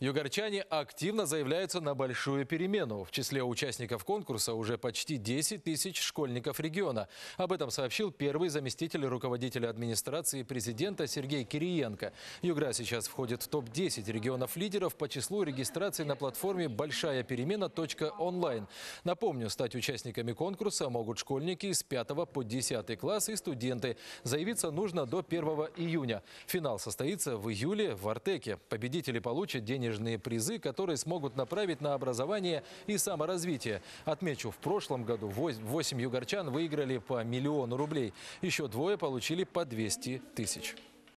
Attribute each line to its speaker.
Speaker 1: Югорчане активно заявляются на большую перемену. В числе участников конкурса уже почти 10 тысяч школьников региона. Об этом сообщил первый заместитель руководителя администрации президента Сергей Кириенко. Югра сейчас входит в топ-10 регионов-лидеров по числу регистраций на платформе «Большая перемена .онлайн». Напомню, стать участниками конкурса могут школьники из 5 по 10 класс и студенты. Заявиться нужно до 1 июня. Финал состоится в июле в Артеке. Победители получат денежные денежные призы, которые смогут направить на образование и саморазвитие. Отмечу, в прошлом году 8 югорчан выиграли по миллиону рублей. Еще двое получили по 200 тысяч.